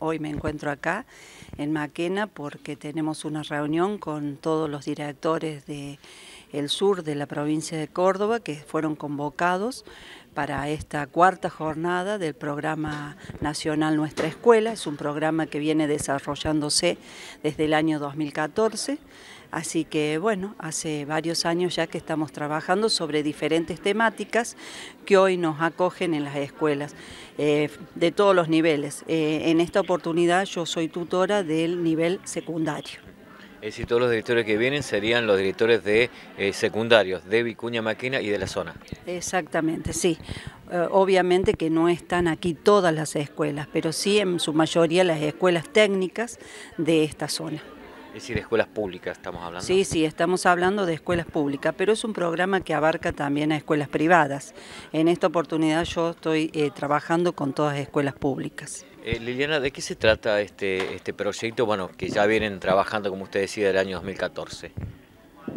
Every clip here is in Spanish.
Hoy me encuentro acá en Maquena porque tenemos una reunión con todos los directores del sur de la provincia de Córdoba que fueron convocados para esta cuarta jornada del programa nacional Nuestra Escuela. Es un programa que viene desarrollándose desde el año 2014. Así que bueno, hace varios años ya que estamos trabajando sobre diferentes temáticas que hoy nos acogen en las escuelas eh, de todos los niveles. Eh, en esta oportunidad yo soy tutora del nivel secundario. Es decir, todos los directores que vienen serían los directores de eh, secundarios, de Vicuña Maquina y de la zona. Exactamente, sí. obviamente que no están aquí todas las escuelas, pero sí en su mayoría las escuelas técnicas de esta zona. Es decir, de escuelas públicas estamos hablando. Sí, sí, estamos hablando de escuelas públicas, pero es un programa que abarca también a escuelas privadas. En esta oportunidad yo estoy eh, trabajando con todas las escuelas públicas. Eh, Liliana, ¿de qué se trata este, este proyecto? Bueno, que ya vienen trabajando, como usted decía, del año 2014.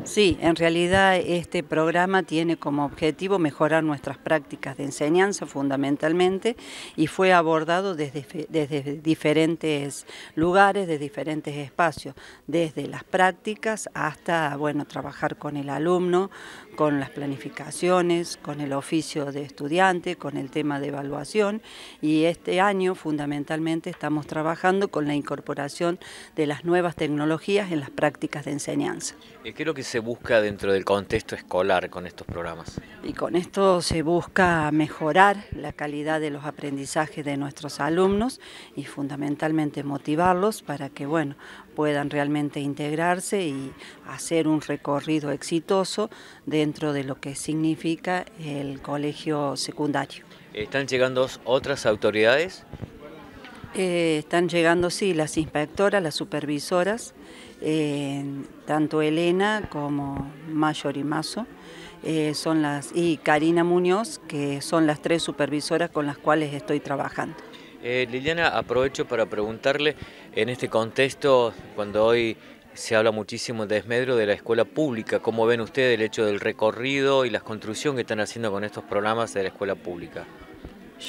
Sí, en realidad este programa tiene como objetivo mejorar nuestras prácticas de enseñanza fundamentalmente y fue abordado desde, desde diferentes lugares, desde diferentes espacios, desde las prácticas hasta, bueno, trabajar con el alumno, con las planificaciones, con el oficio de estudiante, con el tema de evaluación y este año fundamentalmente estamos trabajando con la incorporación de las nuevas tecnologías en las prácticas de enseñanza. Eh, se busca dentro del contexto escolar con estos programas? Y con esto se busca mejorar la calidad de los aprendizajes de nuestros alumnos y fundamentalmente motivarlos para que bueno, puedan realmente integrarse y hacer un recorrido exitoso dentro de lo que significa el colegio secundario. ¿Están llegando otras autoridades? Eh, están llegando, sí, las inspectoras, las supervisoras, eh, tanto Elena como Mayor y Mazo, eh, son las, y Karina Muñoz, que son las tres supervisoras con las cuales estoy trabajando. Liliana, aprovecho para preguntarle, en este contexto, cuando hoy se habla muchísimo de desmedro de la escuela pública, ¿cómo ven ustedes el hecho del recorrido y la construcción que están haciendo con estos programas de la escuela pública?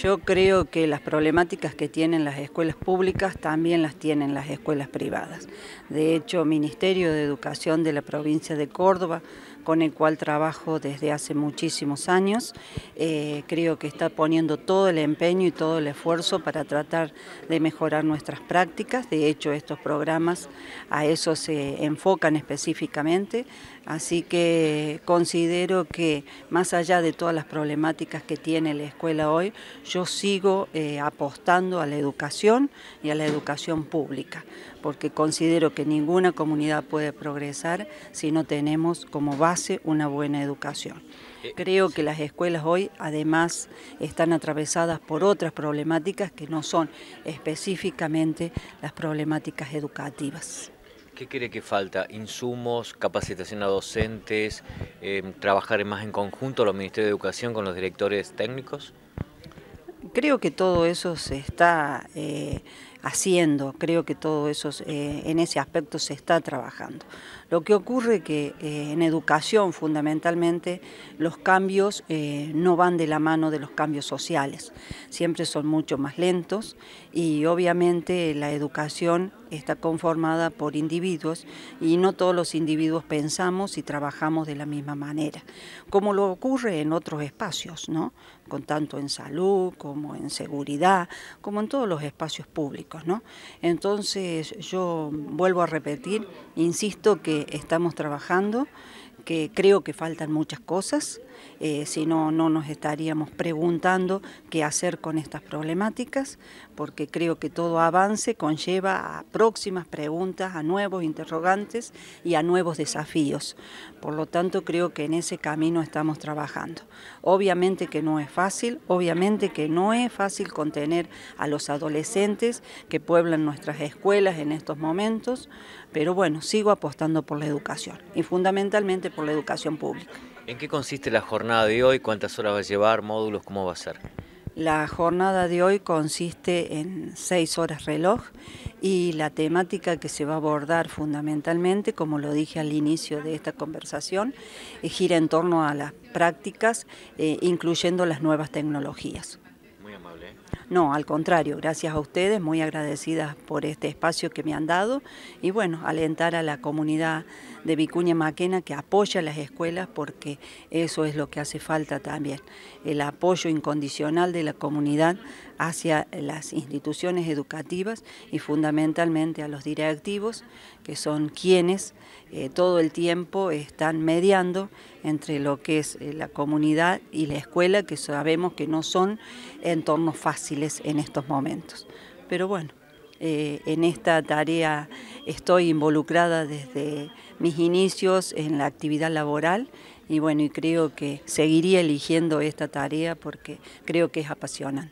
Yo creo que las problemáticas que tienen las escuelas públicas también las tienen las escuelas privadas. De hecho, Ministerio de Educación de la provincia de Córdoba, con el cual trabajo desde hace muchísimos años, eh, creo que está poniendo todo el empeño y todo el esfuerzo para tratar de mejorar nuestras prácticas. De hecho, estos programas a eso se enfocan específicamente. Así que considero que más allá de todas las problemáticas que tiene la escuela hoy, yo sigo eh, apostando a la educación y a la educación pública, porque considero que ninguna comunidad puede progresar si no tenemos como base una buena educación. Eh, Creo que las escuelas hoy además están atravesadas por otras problemáticas que no son específicamente las problemáticas educativas. ¿Qué cree que falta? ¿Insumos, capacitación a docentes, em, trabajar más en conjunto los Ministerios de Educación con los directores técnicos? Creo que todo eso se está... Eh, haciendo. Creo que todo eso eh, en ese aspecto se está trabajando. Lo que ocurre que eh, en educación fundamentalmente los cambios eh, no van de la mano de los cambios sociales, siempre son mucho más lentos y obviamente la educación está conformada por individuos y no todos los individuos pensamos y trabajamos de la misma manera, como lo ocurre en otros espacios, ¿no? con tanto en salud como en seguridad, como en todos los espacios públicos. ¿no? Entonces yo vuelvo a repetir, insisto que estamos trabajando, que creo que faltan muchas cosas, eh, si no, no nos estaríamos preguntando qué hacer con estas problemáticas, porque creo que todo avance conlleva a próximas preguntas, a nuevos interrogantes y a nuevos desafíos. Por lo tanto, creo que en ese camino estamos trabajando. Obviamente que no es fácil, obviamente que no es fácil contener a los adolescentes que pueblan nuestras escuelas en estos momentos, pero bueno, sigo apostando por la educación y fundamentalmente por la educación pública. ¿En qué consiste la jornada de hoy? ¿Cuántas horas va a llevar? ¿Módulos? ¿Cómo va a ser? La jornada de hoy consiste en seis horas reloj y la temática que se va a abordar fundamentalmente, como lo dije al inicio de esta conversación, eh, gira en torno a las prácticas, eh, incluyendo las nuevas tecnologías. Muy amable. ¿eh? No, al contrario, gracias a ustedes, muy agradecidas por este espacio que me han dado y bueno, alentar a la comunidad de Vicuña Maquena que apoya las escuelas porque eso es lo que hace falta también, el apoyo incondicional de la comunidad hacia las instituciones educativas y fundamentalmente a los directivos que son quienes eh, todo el tiempo están mediando entre lo que es eh, la comunidad y la escuela que sabemos que no son entornos fáciles en estos momentos. Pero bueno, eh, en esta tarea estoy involucrada desde mis inicios en la actividad laboral y bueno, y creo que seguiría eligiendo esta tarea porque creo que es apasionante.